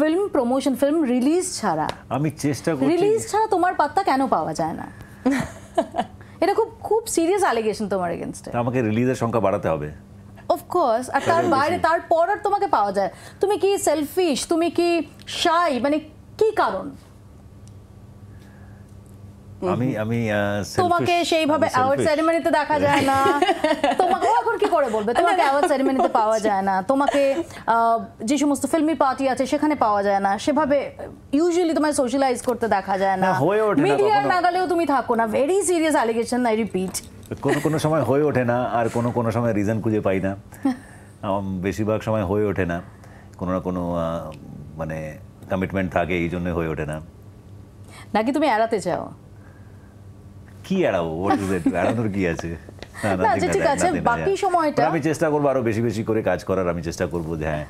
Film promotion film release ছাড়া আমি চেষ্টা করছি রিলিজ ছাড়া তোমার পাত্তা কেন পাওয়া যায় না এটা খুব খুব সিরিয়াস অ্যালিগেশন তোমার এগেইনস্টে আমাকে রিলিজের সংখ্যা বাড়াতে হবে কোর্স আর তার বাইরে তারপর আর তোমাকে পাওয়া যায় তুমি কি সেলফিশ তুমি কি শাই মানে কি কারণ আমি আমি তোমাকে সেইভাবে অ্যাওয়ার্ড সেরেমনিতে দেখা যায় না তোমাকে করে বলবে তোমাকে অ্যাওয়ার্ড সেরিমনিতে পাওয়া যায় না তোমাকে যে সমস্ত ফিল্মি পার্টি আছে সেখানে পাওয়া যায় না সেভাবে ইউজুয়ালি তোমায় সোশ্যালাইজ করতে দেখা যায় না মিডিয়ার নাগালেও তুমি থাকো না very serious allegation I repeat কোন কোন সময় হয়ে ওঠে না আর কোন কোন সময় রিজন খুঁজে পাই না বেশিরভাগ সময় হয়ে ওঠে না কোনো না কোনো মানে কমিটমেন্ট থাকে এই জন্য হয়ে ওঠে না নাকি তুমি এড়াতে চাও কি এড়াবো এড়ানোর কি আছে আমি চেষ্টা করবো আরো বেশি বেশি করে কাজ করার আমি চেষ্টা করবো যে হ্যাঁ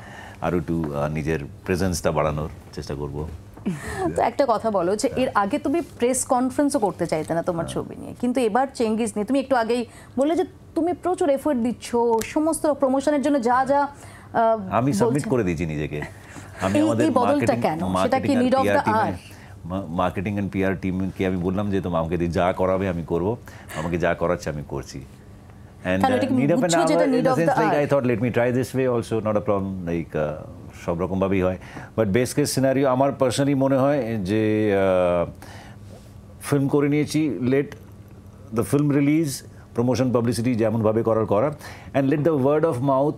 আরো একটু নিজের প্রেজেন্সটা বাড়ানোর চেষ্টা করবো তো একটা কথা বলো যে এর আগে তুমি প্রেস কনফারেন্সও করতে চাইতে না তোমার হ্যাঁ। ছবি নিয়ে কিন্তু এবার চেঙ্গিজ নিয়ে তুমি একটু আগেই বললে যে তুমি প্রচুর এফোর্ট দিচ্ছ সমস্ত প্রমোশনের জন্য যা যা আমি সাবমিট করে দিয়েছি নিজেকে আমি আমাদের বদলটা কেন সেটা কি নিড অফ দা আর মার্কেটিং এন্ড পিআর টিম কে আমি বললাম যে তোমাকে দিয়ে যা করাবে আমি করব আমাকে যা করাচ্ছে আমি করছি And uh, need of an hour, in the sense like I thought, let me try this way also, not a problem, like uh, সব রকমভাবেই হয় বাট বেস্ট কেস সিনারিও আমার পার্সোনালি মনে হয় যে ফিল্ম করে নিয়েছি let the film release promotion publicity যেমনভাবে করার করা and let the word of mouth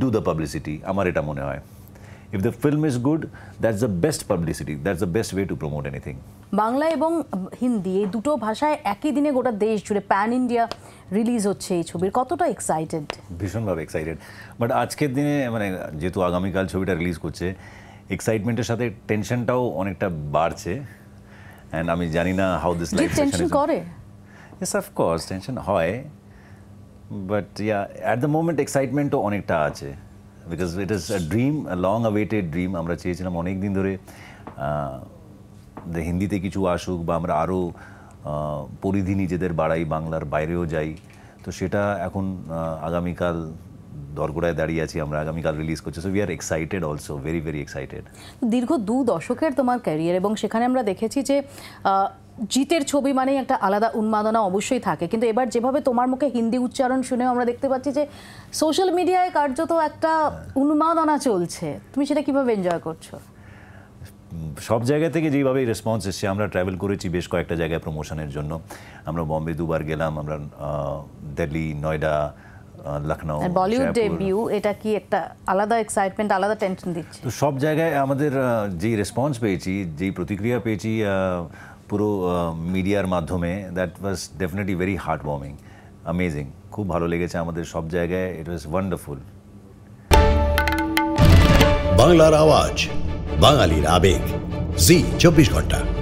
do the publicity আমার এটা মনে হয় if the film is good that's the best publicity that's the best way to promote anything Bangla এবং হিন্দি এই দুটো ভাষায় একই দিনে গোটা দেশ জুড়ে প্যান ইন্ডিয়া রিলিজ হচ্ছে এই ছবির কতটা এক্সাইটেড ভীষণভাবে এক্সাইটেড বাট আজকের দিনে মানে যেহেতু আগামীকাল ছবিটা রিলিজ করছে এক্সাইটমেন্টের সাথে টেনশনটাও অনেকটা বাড়ছে অ্যান্ড আমি জানি না হাউ দিস লাইফ টেনশন করে ইয়েস অফ কোর্স টেনশন হয় but yeah at the moment এক্সাইটমেন্টও অনেকটা আছে because it is a dream long awaited dream আমরা চেয়েছিলাম অনেক দিন ধরে হিন্দিতে কিছু আসুক বা আমরা আরও পরিধি নিজেদের বাড়াই বাংলার বাইরেও যাই তো সেটা এখন আগামীকাল দরগোড়ায় দাঁড়িয়ে আছি আমরা আগামীকাল রিলিজ করছি so we are excited also very very excited দীর্ঘ দু দশকের তোমার ক্যারিয়ার এবং সেখানে আমরা দেখেছি যে জিতের ছবি মানেই একটা আলাদা উন্মাদনা অবশ্যই থাকে কিন্তু এবার যেভাবে তোমার মুখে হিন্দি উচ্চারণ শুনে আমরা দেখতে পাচ্ছি যে সোশ্যাল মিডিয়ায় কার্যত একটা হ্যাঁ। উন্মাদনা চলছে তুমি সেটা কীভাবে এনজয় করছো সব জায়গা থেকে যেভাবে রেসপন্স এসছে আমরা ট্রাভেল করেছি বেশ কয়েকটা জায়গায় প্রমোশনের জন্য আমরা বম্বে দুবার গেলাম আমরা দিল্লি নয়ডা লখনৌ বলিউড ডেবিউ এটা কি একটা আলাদা এক্সাইটমেন্ট আলাদা টেনশন দিচ্ছে তো সব জায়গায় আমাদের যেই রেসপন্স পেয়েছি যেই প্রতিক্রিয়া পেয়েছি পুরো মিডিয়ার মাধ্যমে that was definitely very heart warming amazing খুব ভালো লেগেছে আমাদের সব জায়গায় ইট ওয়াজ ওয়ান্ডারফুল বাংলার আওয়াজ বাঙালির আবেগ জি চব্বিশ ঘন্টা